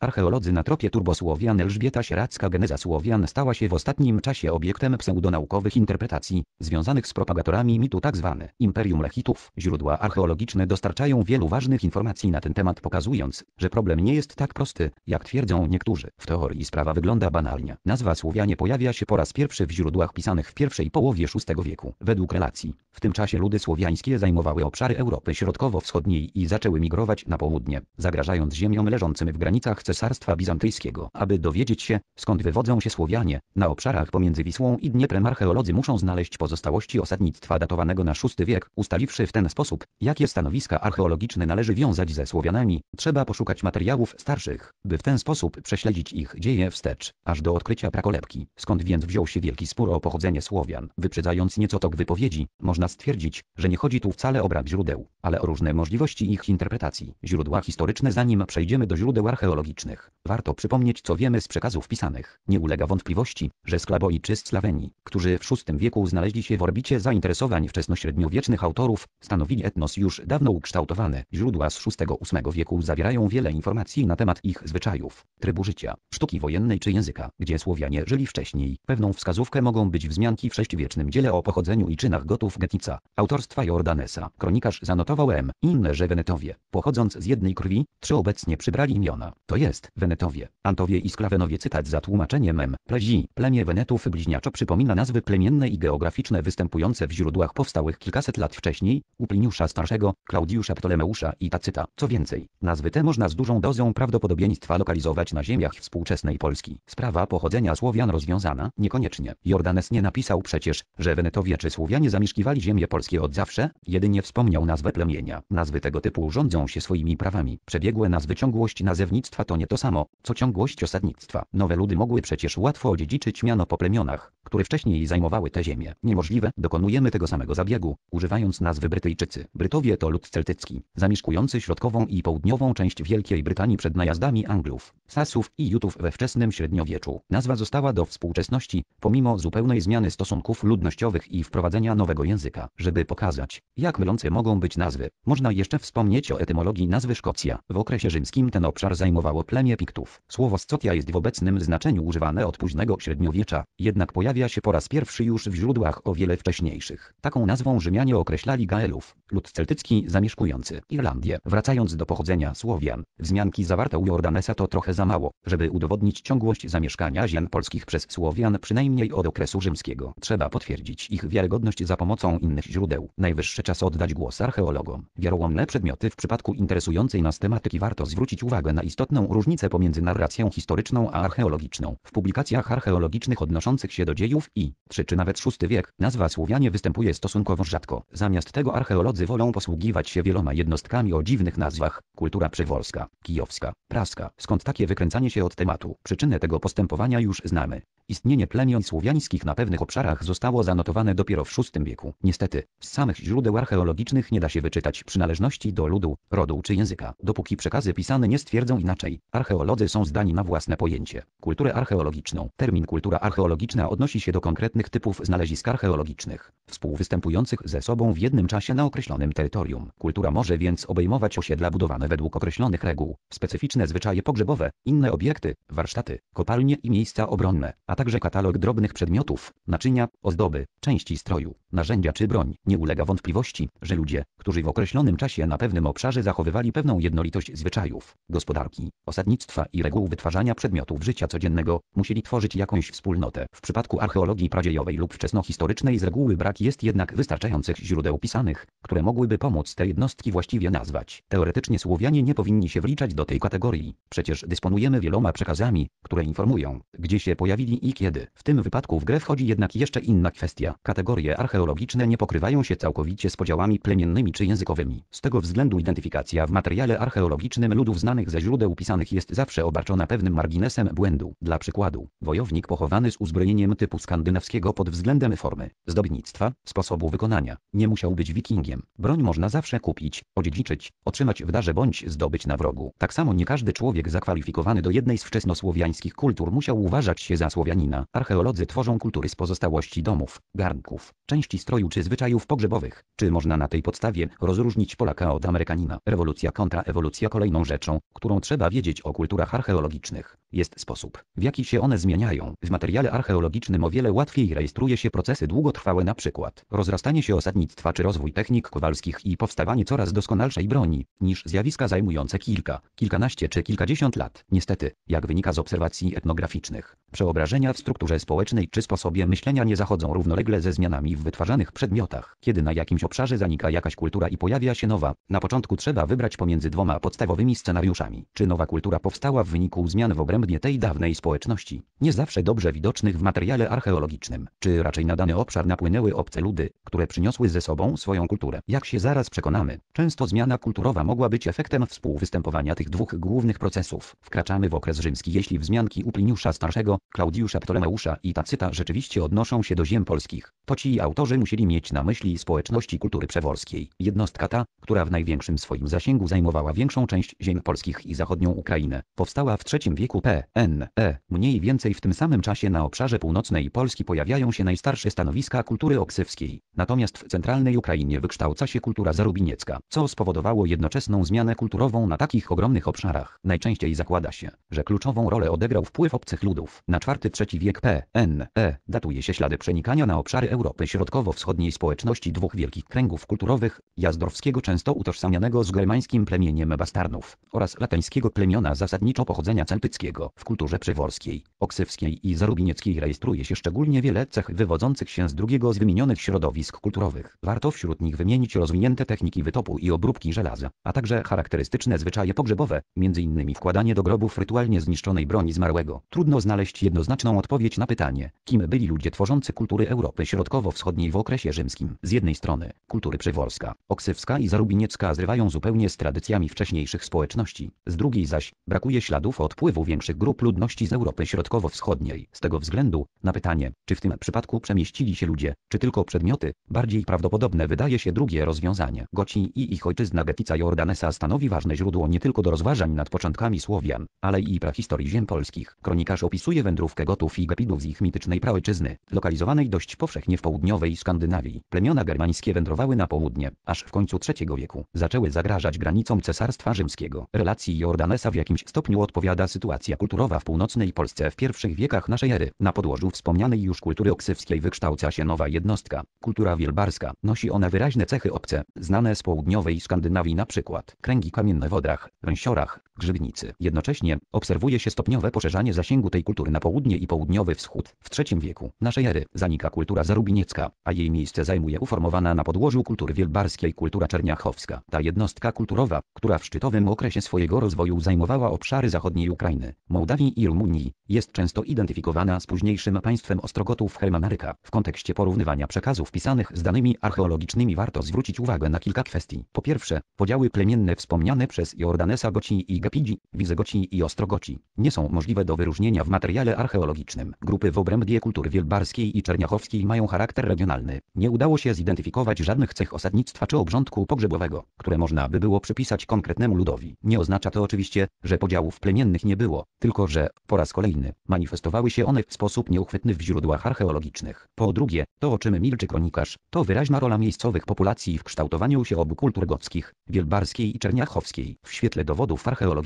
Archeolodzy na tropie turbosłowian Elżbieta Sieracka geneza Słowian stała się w ostatnim czasie obiektem pseudonaukowych interpretacji, związanych z propagatorami mitu tzw. Tak Imperium Lechitów. Źródła archeologiczne dostarczają wielu ważnych informacji na ten temat pokazując, że problem nie jest tak prosty, jak twierdzą niektórzy. W teorii sprawa wygląda banalnie. Nazwa Słowianie pojawia się po raz pierwszy w źródłach pisanych w pierwszej połowie VI wieku. Według relacji, w tym czasie ludy słowiańskie zajmowały obszary Europy Środkowo-Wschodniej i zaczęły migrować na południe, zagrażając ziemiom leżącym w granicach Cesarstwa Bizantyjskiego. Aby dowiedzieć się, skąd wywodzą się Słowianie, na obszarach pomiędzy Wisłą i Dnieprem archeolodzy muszą znaleźć pozostałości osadnictwa datowanego na VI wiek, ustaliwszy w ten sposób, jakie stanowiska archeologiczne należy wiązać ze Słowianami, trzeba poszukać materiałów starszych, by w ten sposób prześledzić ich dzieje wstecz, aż do odkrycia prakolepki. Skąd więc wziął się wielki spór o pochodzenie Słowian? Wyprzedzając nieco tok wypowiedzi, można stwierdzić, że nie chodzi tu wcale o brak źródeł, ale o różne możliwości ich interpretacji. Źródła historyczne zanim przejdziemy do źródeł archeologicznych publicznych. Warto przypomnieć co wiemy z przekazów pisanych. Nie ulega wątpliwości, że sklaboiczy Slaweni, którzy w VI wieku znaleźli się w orbicie zainteresowań wczesnośredniowiecznych autorów, stanowili etnos już dawno ukształtowany. Źródła z VI-VIII wieku zawierają wiele informacji na temat ich zwyczajów, trybu życia, sztuki wojennej czy języka, gdzie Słowianie żyli wcześniej. Pewną wskazówkę mogą być wzmianki w sześciowiecznym dziele o pochodzeniu i czynach gotów Getica, autorstwa Jordanesa. Kronikarz zanotował M. Inne, że Wenetowie, pochodząc z jednej krwi, trzy obecnie przybrali imiona. To jest jest, Wenetowie, Antowie i Sklavenowie cytat za tłumaczeniem M. Plezi, plemię Wenetów bliźniaczo przypomina nazwy plemienne i geograficzne występujące w źródłach powstałych kilkaset lat wcześniej, u Pliniusza Starszego, Klaudiusza Ptolemeusza i Tacyta. Co więcej, nazwy te można z dużą dozą prawdopodobieństwa lokalizować na ziemiach współczesnej Polski. Sprawa pochodzenia Słowian rozwiązana? Niekoniecznie. Jordanes nie napisał przecież, że Wenetowie czy Słowianie zamieszkiwali ziemie polskie od zawsze, jedynie wspomniał nazwę plemienia. Nazwy tego typu rządzą się swoimi prawami. Przebiegłe nazwy ciągłość nazewnictwa to nie to samo, co ciągłość osadnictwa. Nowe ludy mogły przecież łatwo odziedziczyć miano po plemionach, które wcześniej zajmowały te ziemie. Niemożliwe, dokonujemy tego samego zabiegu, używając nazwy Brytyjczycy. Brytowie to lud celtycki, zamieszkujący środkową i południową część Wielkiej Brytanii przed najazdami Anglów, Sasów i Jutów we wczesnym średniowieczu. Nazwa została do współczesności, pomimo zupełnej zmiany stosunków ludnościowych i wprowadzenia nowego języka. Żeby pokazać, jak mylące mogą być nazwy, można jeszcze wspomnieć o etymologii nazwy Szkocja. W okresie rzymskim ten obszar zajmowało plemię Piktów. Słowo Scotia jest w obecnym znaczeniu używane od późnego średniowiecza, jednak pojawia się po raz pierwszy już w źródłach o wiele wcześniejszych. Taką nazwą Rzymianie określali Gaelów, lud celtycki zamieszkujący Irlandię. Wracając do pochodzenia Słowian, wzmianki zawarte u Jordanesa to trochę za mało, żeby udowodnić ciągłość zamieszkania ziem polskich przez Słowian przynajmniej od okresu rzymskiego. Trzeba potwierdzić ich wiarygodność za pomocą innych źródeł. Najwyższy czas oddać głos archeologom. Wiarołomne przedmioty w przypadku interesującej nas tematyki warto zwrócić uwagę na istotną różnice pomiędzy narracją historyczną a archeologiczną. W publikacjach archeologicznych odnoszących się do dziejów i 3 czy nawet VI wiek nazwa Słowianie występuje stosunkowo rzadko. Zamiast tego archeolodzy wolą posługiwać się wieloma jednostkami o dziwnych nazwach. Kultura przywolska, kijowska, praska. Skąd takie wykręcanie się od tematu? Przyczynę tego postępowania już znamy. Istnienie plemion słowiańskich na pewnych obszarach zostało zanotowane dopiero w VI wieku. Niestety, z samych źródeł archeologicznych nie da się wyczytać przynależności do ludu, rodu czy języka, dopóki przekazy pisane nie stwierdzą inaczej historii, archeolodzy są zdani na własne pojęcie. Kulturę archeologiczną. Termin kultura archeologiczna odnosi się do konkretnych typów znalezisk archeologicznych, współwystępujących ze sobą w jednym czasie na określonym terytorium. Kultura może więc obejmować osiedla budowane według określonych reguł, specyficzne zwyczaje pogrzebowe, inne obiekty, warsztaty, kopalnie i miejsca obronne, a także katalog drobnych przedmiotów, naczynia, ozdoby, części stroju, narzędzia czy broń. Nie ulega wątpliwości, że ludzie, którzy w określonym czasie na pewnym obszarze zachowywali pewną jednolitość zwyczajów, gospodarki, osadnictwa i reguł wytwarzania przedmiotów życia codziennego, musieli tworzyć jakąś wspólnotę. W przypadku archeologii pradziejowej lub wczesnohistorycznej z reguły brak jest jednak wystarczających źródeł pisanych, które mogłyby pomóc te jednostki właściwie nazwać. Teoretycznie Słowianie nie powinni się wliczać do tej kategorii. Przecież dysponujemy wieloma przekazami, które informują, gdzie się pojawili i kiedy. W tym wypadku w grę wchodzi jednak jeszcze inna kwestia. Kategorie archeologiczne nie pokrywają się całkowicie z podziałami plemiennymi czy językowymi. Z tego względu identyfikacja w materiale archeologicznym ludów znanych ze źródeł pisanych jest zawsze obarczona pewnym marginesem błędu. Dla przykładu, wojownik pochowany z uzbrojeniem typu skandynawskiego pod względem formy, zdobnictwa, sposobu wykonania, nie musiał być wikingiem. Broń można zawsze kupić, odziedziczyć, otrzymać w darze bądź zdobyć na wrogu. Tak samo nie każdy człowiek zakwalifikowany do jednej z wczesnosłowiańskich kultur musiał uważać się za Słowianina. Archeolodzy tworzą kultury z pozostałości domów, garnków, części stroju czy zwyczajów pogrzebowych. Czy można na tej podstawie rozróżnić Polaka od Amerykanina? Rewolucja kontra ewolucja kolejną rzeczą, którą trzeba wiedzieć o kulturach archeologicznych. Jest sposób, w jaki się one zmieniają. W materiale archeologicznym o wiele łatwiej rejestruje się procesy długotrwałe na przykład rozrastanie się osadnictwa czy rozwój technik kowalskich i powstawanie coraz doskonalszej broni, niż zjawiska zajmujące kilka, kilkanaście czy kilkadziesiąt lat. Niestety, jak wynika z obserwacji etnograficznych, przeobrażenia w strukturze społecznej czy sposobie myślenia nie zachodzą równolegle ze zmianami w wytwarzanych przedmiotach. Kiedy na jakimś obszarze zanika jakaś kultura i pojawia się nowa, na początku trzeba wybrać pomiędzy dwoma podstawowymi scenariuszami. Czy nowa kultura kultura powstała w wyniku zmian w obrębie tej dawnej społeczności, nie zawsze dobrze widocznych w materiale archeologicznym, czy raczej na dany obszar napłynęły obce ludy, które przyniosły ze sobą swoją kulturę. Jak się zaraz przekonamy, często zmiana kulturowa mogła być efektem współwystępowania tych dwóch głównych procesów. Wkraczamy w okres rzymski, jeśli wzmianki Upliniusza Starszego, Klaudiusza Ptolemeusza i Tacyta rzeczywiście odnoszą się do ziem polskich, to ci autorzy musieli mieć na myśli społeczności kultury przeworskiej. Jednostka ta, która w największym swoim zasięgu zajmowała większą część ziem polskich i zachodnią Ukrainę, powstała w III wieku P.N.E. Mniej więcej w tym samym czasie na obszarze północnej Polski pojawiają się najstarsze stanowiska kultury oksywskiej, natomiast w centralnej Ukrainie wykształca się kultura zarubiniecka, co spowodowało jednoczesną zmianę kulturową na takich ogromnych obszarach. Najczęściej zakłada się, że kluczową rolę odegrał wpływ obcych ludów. Na IV-III wiek P.N.E. datuje się ślady przenikania na obszary Europy Środkowo-Wschodniej społeczności dwóch wielkich kręgów kulturowych, jazdorskiego często utożsamianego z germańskim plemieniem bastarnów oraz lateńskiego plemienia znamiona zasadniczo pochodzenia celtyckiego. W kulturze przyworskiej, oksywskiej i zarubinieckiej rejestruje się szczególnie wiele cech wywodzących się z drugiego z wymienionych środowisk kulturowych. Warto wśród nich wymienić rozwinięte techniki wytopu i obróbki żelaza, a także charakterystyczne zwyczaje pogrzebowe, m.in. wkładanie do grobów rytualnie zniszczonej broni zmarłego. Trudno znaleźć jednoznaczną odpowiedź na pytanie, kim byli ludzie tworzący kultury Europy Środkowo-Wschodniej w okresie rzymskim. Z jednej strony, kultury przyworska, oksywska i zarubiniecka zrywają zupełnie z tradycjami wcześniejszych społeczności, z drugiej zaś brakuje śladów odpływu większych grup ludności z Europy Środkowo-Wschodniej. Z tego względu, na pytanie, czy w tym przypadku przemieścili się ludzie, czy tylko przedmioty, bardziej prawdopodobne wydaje się drugie rozwiązanie. Goci i ich ojczyzna Getica Jordanesa stanowi ważne źródło nie tylko do rozważań nad początkami Słowian, ale i prehistorii ziem polskich. Kronikarz opisuje wędrówkę Gotów i Gepidów z ich mitycznej praojczyzny, lokalizowanej dość powszechnie w południowej Skandynawii. Plemiona germańskie wędrowały na południe, aż w końcu III wieku zaczęły zagrażać granicom Cesarstwa Rzymskiego. Relacji Jordanesa w jakimś stopniu odpowiada sytuacja kulturowa w północnej Polsce w pierwszych wiekach naszej ery. Na podłożu wspomnianej już kultury oksywskiej wykształca się nowa jednostka, kultura wielbarska. Nosi ona wyraźne cechy obce, znane z południowej Skandynawii na przykład. Kręgi kamienne w Odrach, Węsiorach, grzybnicy. Jednocześnie obserwuje się stopniowe poszerzanie zasięgu tej kultury na południe i południowy wschód. W III wieku naszej ery zanika kultura zarubiniecka, a jej miejsce zajmuje uformowana na podłożu kultury wielbarskiej kultura czerniachowska. Ta jednostka kulturowa, która w szczytowym okresie swojego rozwoju zajmowała obszary zachodniej Ukrainy, Mołdawii i Rumunii, jest często identyfikowana z późniejszym państwem Ostrogotów Helmanaryka. W kontekście porównywania przekazów pisanych z danymi archeologicznymi warto zwrócić uwagę na kilka kwestii. Po pierwsze, podziały plemienne wspomniane przez Jordanesa Goci i Kepidzi, Wizegoci i Ostrogoci, nie są możliwe do wyróżnienia w materiale archeologicznym. Grupy w obrębie kultury wielbarskiej i czerniachowskiej mają charakter regionalny. Nie udało się zidentyfikować żadnych cech osadnictwa czy obrządku pogrzebowego, które można by było przypisać konkretnemu ludowi. Nie oznacza to oczywiście, że podziałów plemiennych nie było, tylko że, po raz kolejny, manifestowały się one w sposób nieuchwytny w źródłach archeologicznych. Po drugie, to o czym milczy kronikarz, to wyraźna rola miejscowych populacji w kształtowaniu się obu kultur gockich, wielbarskiej i czerniachowskiej. W świetle dowodów archeologicznych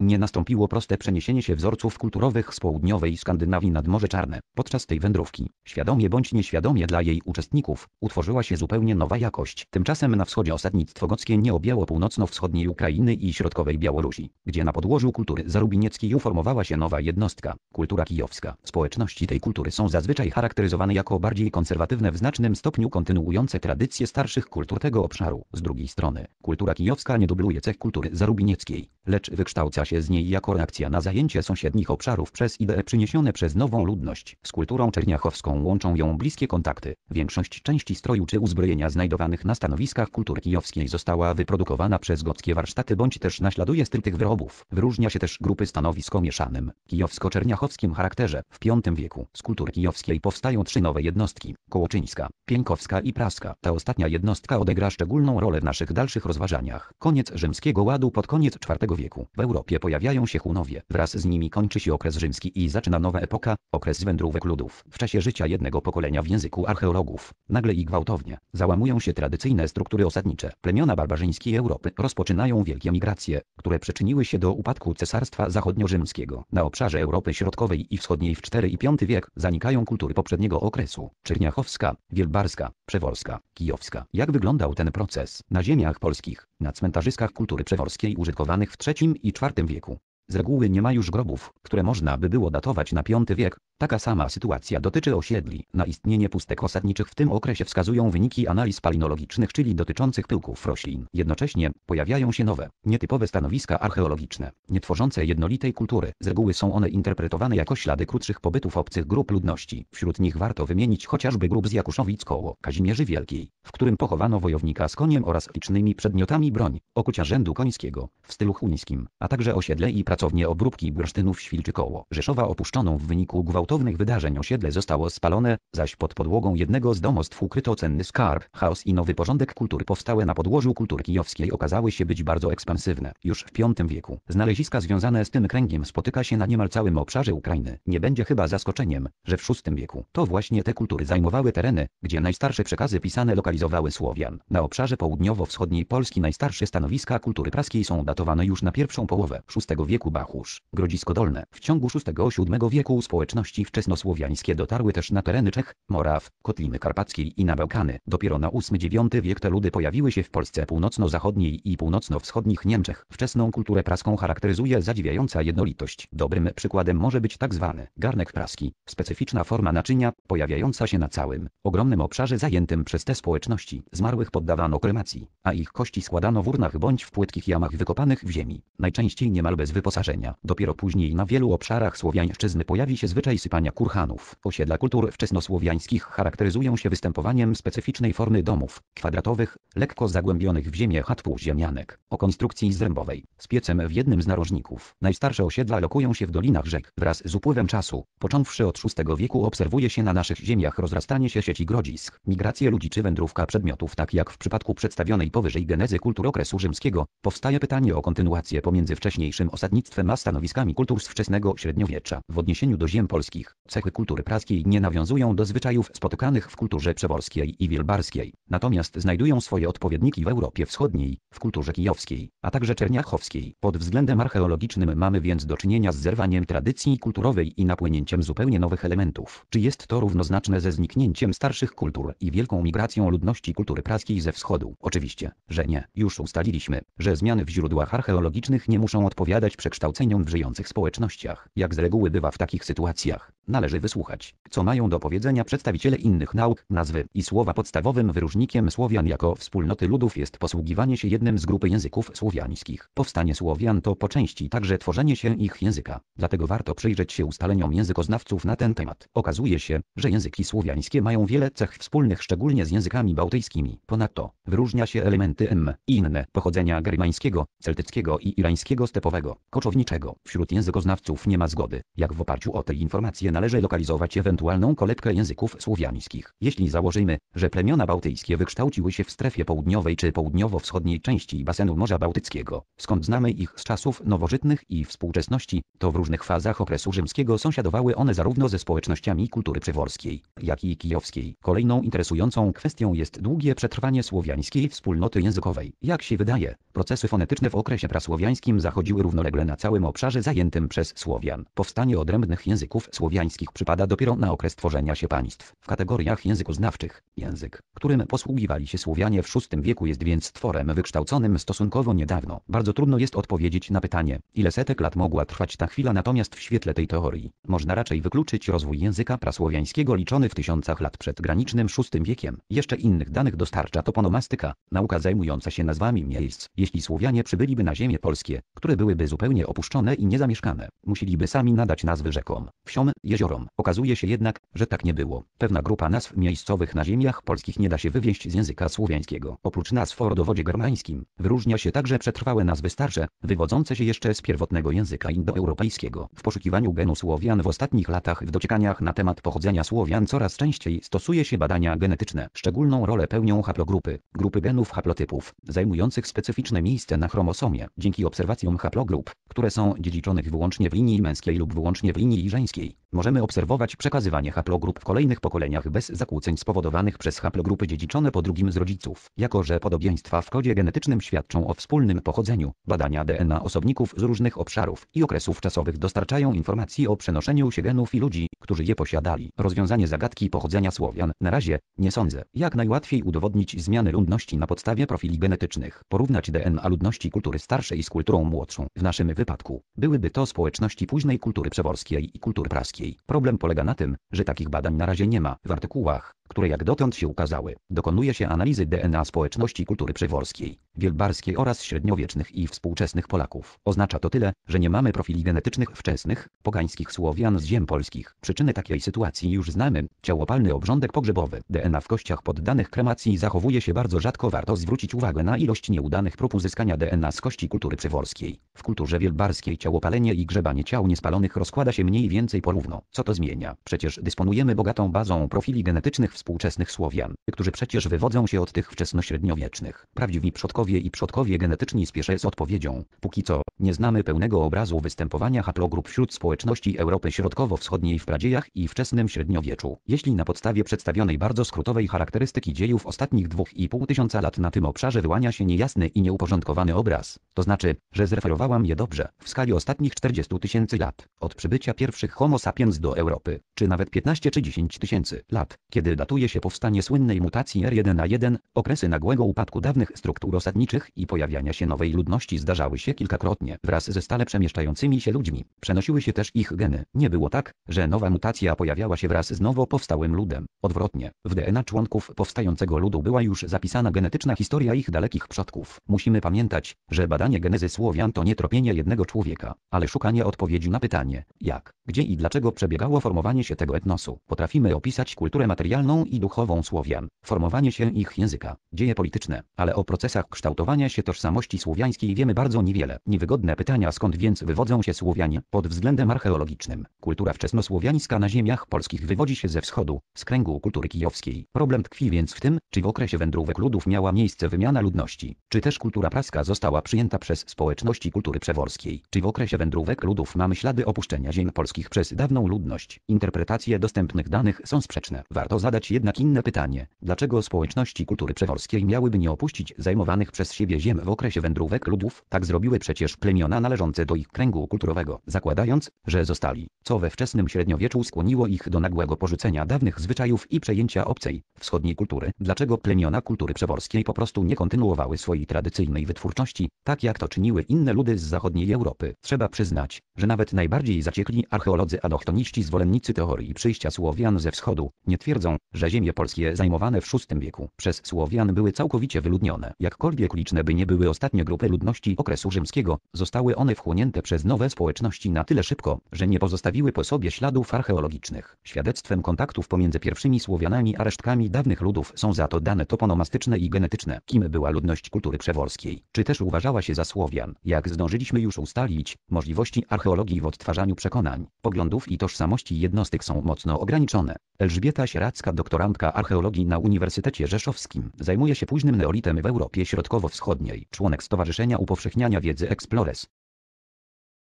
nie nastąpiło proste przeniesienie się wzorców kulturowych z południowej Skandynawii nad Morze Czarne. Podczas tej wędrówki, świadomie bądź nieświadomie dla jej uczestników, utworzyła się zupełnie nowa jakość. Tymczasem na wschodzie osadnictwo gockie nie objęło północno-wschodniej Ukrainy i środkowej Białorusi, gdzie na podłożu kultury zarubinieckiej uformowała się nowa jednostka, kultura kijowska. Społeczności tej kultury są zazwyczaj charakteryzowane jako bardziej konserwatywne w znacznym stopniu kontynuujące tradycje starszych kultur tego obszaru. Z drugiej strony, kultura kijowska nie dubluje cech kultury zarubinieckiej, lecz rzecz wykształca się z niej jako reakcja na zajęcie sąsiednich obszarów przez idee przyniesione przez nową ludność. Z kulturą czerniachowską łączą ją bliskie kontakty. Większość części stroju czy uzbrojenia znajdowanych na stanowiskach kultury kijowskiej została wyprodukowana przez gockie warsztaty bądź też naśladuje styl tych wyrobów. Wyróżnia się też grupy stanowisko mieszanym, kijowsko-czerniachowskim charakterze. W V wieku z kultury kijowskiej powstają trzy nowe jednostki, Kołoczyńska, piękowska i Praska. Ta ostatnia jednostka odegra szczególną rolę w naszych dalszych rozważaniach. Koniec rzymskiego ładu pod koniec IV wieku wieku. W Europie pojawiają się Hunowie. Wraz z nimi kończy się okres rzymski i zaczyna nowa epoka, okres wędrówek ludów. W czasie życia jednego pokolenia w języku archeologów, nagle i gwałtownie, załamują się tradycyjne struktury osadnicze. Plemiona barbarzyńskiej Europy rozpoczynają wielkie migracje, które przyczyniły się do upadku Cesarstwa zachodnio-rzymskiego. Na obszarze Europy Środkowej i Wschodniej w IV i V wiek zanikają kultury poprzedniego okresu. Czerniachowska, Wielbarska, Przeworska, Kijowska. Jak wyglądał ten proces? Na ziemiach polskich, na cmentarzyskach kultury przeworskiej użytkowanych w III i IV wieku. Z reguły nie ma już grobów, które można by było datować na V wiek, Taka sama sytuacja dotyczy osiedli. Na istnienie pustek osadniczych w tym okresie wskazują wyniki analiz palinologicznych, czyli dotyczących pyłków roślin. Jednocześnie pojawiają się nowe, nietypowe stanowiska archeologiczne, nie tworzące jednolitej kultury. Z reguły są one interpretowane jako ślady krótszych pobytów obcych grup ludności. Wśród nich warto wymienić chociażby grób z Jakuszowic koło Kazimierzy Wielkiej, w którym pochowano wojownika z koniem oraz licznymi przedmiotami broń, okucia rzędu końskiego, w stylu chuńskim, a także osiedle i pracownie obróbki bursztynów Świlczy koło Rzeszowa opuszczoną w wyniku gwałtu gwałtownych wydarzeń osiedle zostało spalone, zaś pod podłogą jednego z domostw ukryto cenny skarb. Chaos i nowy porządek kultur powstałe na podłożu kultury kijowskiej okazały się być bardzo ekspansywne. Już w V wieku znaleziska związane z tym kręgiem spotyka się na niemal całym obszarze Ukrainy. Nie będzie chyba zaskoczeniem, że w VI wieku to właśnie te kultury zajmowały tereny, gdzie najstarsze przekazy pisane lokalizowały Słowian. Na obszarze południowo-wschodniej Polski najstarsze stanowiska kultury praskiej są datowane już na pierwszą połowę VI wieku Bachusz, Grodzisko Dolne. W ciągu VI-VII wieku społeczności Wiadomości wczesnosłowiańskie dotarły też na tereny Czech, Moraw, Kotliny Karpackiej i na Bałkany. Dopiero na ósmy dziewiąty wiek te ludy pojawiły się w Polsce północno-zachodniej i północno-wschodnich Niemczech. Wczesną kulturę praską charakteryzuje zadziwiająca jednolitość. Dobrym przykładem może być tak zwany garnek praski, specyficzna forma naczynia, pojawiająca się na całym, ogromnym obszarze zajętym przez te społeczności. Zmarłych poddawano kremacji, a ich kości składano w urnach bądź w płytkich jamach wykopanych w ziemi, najczęściej niemal bez wyposażenia. Dopiero później na wielu obszarach Słowiańszczyzny pojawi się zwyczaj wysypania kurhanów. Osiedla kultur wczesnosłowiańskich charakteryzują się występowaniem specyficznej formy domów, kwadratowych, lekko zagłębionych w ziemię chat ziemianek, o konstrukcji zrębowej, z piecem w jednym z narożników. Najstarsze osiedla lokują się w dolinach rzek. Wraz z upływem czasu, począwszy od VI wieku obserwuje się na naszych ziemiach rozrastanie się sieci grodzisk, migracje ludzi czy wędrówka przedmiotów tak jak w przypadku przedstawionej powyżej genezy kultur okresu rzymskiego, powstaje pytanie o kontynuację pomiędzy wcześniejszym osadnictwem a stanowiskami kultur z wczesnego średniowiecza. W odniesieniu do ziem Polski Cechy kultury praskiej nie nawiązują do zwyczajów spotykanych w kulturze przeworskiej i wielbarskiej, natomiast znajdują swoje odpowiedniki w Europie Wschodniej, w kulturze kijowskiej, a także czerniachowskiej. Pod względem archeologicznym mamy więc do czynienia z zerwaniem tradycji kulturowej i napłynięciem zupełnie nowych elementów. Czy jest to równoznaczne ze zniknięciem starszych kultur i wielką migracją ludności kultury praskiej ze wschodu? Oczywiście, że nie. Już ustaliliśmy, że zmiany w źródłach archeologicznych nie muszą odpowiadać przekształceniom w żyjących społecznościach, jak z reguły bywa w takich sytuacjach należy wysłuchać, co mają do powiedzenia przedstawiciele innych nauk, nazwy i słowa podstawowym wyróżnikiem Słowian jako wspólnoty ludów jest posługiwanie się jednym z grupy języków słowiańskich. Powstanie Słowian to po części także tworzenie się ich języka, dlatego warto przyjrzeć się ustaleniom językoznawców na ten temat. Okazuje się, że języki słowiańskie mają wiele cech wspólnych szczególnie z językami bałtyjskimi. Ponadto, wyróżnia się elementy m i inne pochodzenia germańskiego, celtyckiego i irańskiego stepowego, koczowniczego. Wśród językoznawców nie ma zgody, jak w oparciu o te informacje informacje należy lokalizować ewentualną kolebkę języków słowiańskich. Jeśli założymy, że plemiona bałtyjskie wykształciły się w strefie południowej czy południowo-wschodniej części basenu Morza Bałtyckiego, skąd znamy ich z czasów nowożytnych i współczesności, to w różnych fazach okresu rzymskiego sąsiadowały one zarówno ze społecznościami kultury przyworskiej, jak i kijowskiej. Kolejną interesującą kwestią jest długie przetrwanie słowiańskiej wspólnoty językowej. Jak się wydaje, procesy fonetyczne w okresie prasłowiańskim zachodziły równolegle na całym obszarze zajętym przez Słowian. Powstanie odrębnych języków słowiańskich słowiańskich przypada dopiero na okres tworzenia się państw. W kategoriach językoznawczych, język, którym posługiwali się Słowianie w VI wieku jest więc tworem wykształconym stosunkowo niedawno. Bardzo trudno jest odpowiedzieć na pytanie, ile setek lat mogła trwać ta chwila natomiast w świetle tej teorii, można raczej wykluczyć rozwój języka prasłowiańskiego liczony w tysiącach lat przed granicznym VI wiekiem. Jeszcze innych danych dostarcza toponomastyka, nauka zajmująca się nazwami miejsc. Jeśli Słowianie przybyliby na ziemie polskie, które byłyby zupełnie opuszczone i niezamieszkane, musieliby sami nadać nazwy rzekom, wsiom rzekom, jeziorom. Okazuje się jednak, że tak nie było. Pewna grupa nazw miejscowych na ziemiach polskich nie da się wywieźć z języka słowiańskiego. Oprócz nazw o rodowodzie germańskim, wyróżnia się także przetrwałe nazwy starsze, wywodzące się jeszcze z pierwotnego języka indoeuropejskiego. W poszukiwaniu genu Słowian w ostatnich latach w dociekaniach na temat pochodzenia Słowian coraz częściej stosuje się badania genetyczne. Szczególną rolę pełnią haplogrupy, grupy genów haplotypów, zajmujących specyficzne miejsce na chromosomie. Dzięki obserwacjom haplogrup, które są dziedziczonych wyłącznie w linii męskiej lub wyłącznie w linii żeńskiej, możemy obserwować przekazywanie haplogrup w kolejnych pokoleniach bez zakłóceń spowodowanych przez haplogrupy dziedziczone po drugim z rodziców. Jako że podobieństwa w kodzie genetycznym świadczą o wspólnym pochodzeniu, badania DNA osobników z różnych obszarów i okresów czasowych dostarczają informacji o przenoszeniu się genów i ludzi, którzy je posiadali. Rozwiązanie zagadki pochodzenia Słowian, na razie, nie sądzę. Jak najłatwiej udowodnić zmiany ludności na podstawie profili genetycznych. Porównać DNA ludności kultury starszej z kulturą młodszą. W naszym wypadku, byłyby to społeczności późnej kultury przeworskiej i kultury praskiej. Problem polega na tym, że takich badań na razie nie ma. W artykułach, które jak dotąd się ukazały, dokonuje się analizy DNA społeczności kultury przyworskiej, wielbarskiej oraz średniowiecznych i współczesnych Polaków. Oznacza to tyle, że nie mamy profili genetycznych wczesnych, pogańskich Słowian z ziem polskich. Przyczyny takiej sytuacji już znamy. Ciałopalny obrządek pogrzebowy. DNA w kościach poddanych kremacji zachowuje się bardzo rzadko. Warto zwrócić uwagę na ilość nieudanych prób uzyskania DNA z kości kultury przyworskiej. W kulturze wielbarskiej ciałopalenie i grzebanie ciał niespalonych rozkłada się mniej więcej porówno. Co to zmienia? Przecież dysponujemy bogatą bazą profili genetycznych współczesnych Słowian, którzy przecież wywodzą się od tych wczesnośredniowiecznych. Prawdziwi przodkowie i przodkowie genetyczni spieszę z odpowiedzią. Póki co, nie znamy pełnego obrazu występowania haplogrup wśród społeczności Europy Środkowo-Wschodniej w pradziejach i wczesnym średniowieczu. Jeśli na podstawie przedstawionej bardzo skrótowej charakterystyki dziejów ostatnich dwóch i pół tysiąca lat na tym obszarze wyłania się niejasny i nieuporządkowany obraz, to znaczy, że zreferowałam je dobrze, w skali ostatnich 40 tysięcy lat, od przybycia pierwszych homo sapiens do Europy, czy nawet 15 czy 10 tysięcy lat, kiedy datuje się powstanie słynnej mutacji R1A1, okresy nagłego upadku dawnych struktur osadniczych i pojawiania się nowej ludności zdarzały się kilkakrotnie wraz ze stale przemieszczającymi się ludźmi. Przenosiły się też ich geny. Nie było tak, że nowa mutacja pojawiała się wraz z nowo powstałym ludem. Odwrotnie, w DNA członków powstającego ludu była już zapisana genetyczna historia ich dalekich przodków. Musimy pamiętać, że badania Badanie genezy Słowian to nie tropienie jednego człowieka, ale szukanie odpowiedzi na pytanie, jak, gdzie i dlaczego przebiegało formowanie się tego etnosu. Potrafimy opisać kulturę materialną i duchową Słowian, formowanie się ich języka, dzieje polityczne, ale o procesach kształtowania się tożsamości słowiańskiej wiemy bardzo niewiele. Niewygodne pytania skąd więc wywodzą się Słowianie pod względem archeologicznym. Kultura wczesnosłowiańska na ziemiach polskich wywodzi się ze wschodu, z kręgu kultury kijowskiej. Problem tkwi więc w tym, czy w okresie wędrówek ludów miała miejsce wymiana ludności, czy też kultura praska została przyjęta przyjęta przez społeczności kultury przeworskiej, czy w okresie wędrówek ludów mamy ślady opuszczenia ziem polskich przez dawną ludność. Interpretacje dostępnych danych są sprzeczne. Warto zadać jednak inne pytanie. Dlaczego społeczności kultury przeworskiej miałyby nie opuścić zajmowanych przez siebie ziem w okresie wędrówek ludów? Tak zrobiły przecież plemiona należące do ich kręgu kulturowego, zakładając, że zostali, co we wczesnym średniowieczu skłoniło ich do nagłego porzucenia dawnych zwyczajów i przejęcia obcej, wschodniej kultury. Dlaczego plemiona kultury przeworskiej po prostu nie kontynuowały swojej tradycyjnej wytwórczości, tak jak to czyniły inne ludy z zachodniej Europy. Trzeba przyznać, że nawet najbardziej zaciekli archeolodzy anochtoniści zwolennicy teorii przyjścia Słowian ze wschodu, nie twierdzą, że ziemie polskie zajmowane w VI wieku przez Słowian były całkowicie wyludnione. Jakkolwiek liczne by nie były ostatnie grupy ludności okresu rzymskiego, zostały one wchłonięte przez nowe społeczności na tyle szybko, że nie pozostawiły po sobie śladów archeologicznych. Świadectwem kontaktów pomiędzy pierwszymi Słowianami a resztkami dawnych ludów są za to dane toponomastyczne i genetyczne. Kim była ludność kultury przeworskiej? Czy też uważała się za Słowian, jak zdążyliśmy już ustalić, możliwości archeologii w odtwarzaniu przekonań, poglądów i tożsamości jednostek są mocno ograniczone. Elżbieta Sieracka, doktorantka archeologii na Uniwersytecie Rzeszowskim, zajmuje się późnym neolitem w Europie Środkowo-Wschodniej, członek Stowarzyszenia Upowszechniania Wiedzy Explores.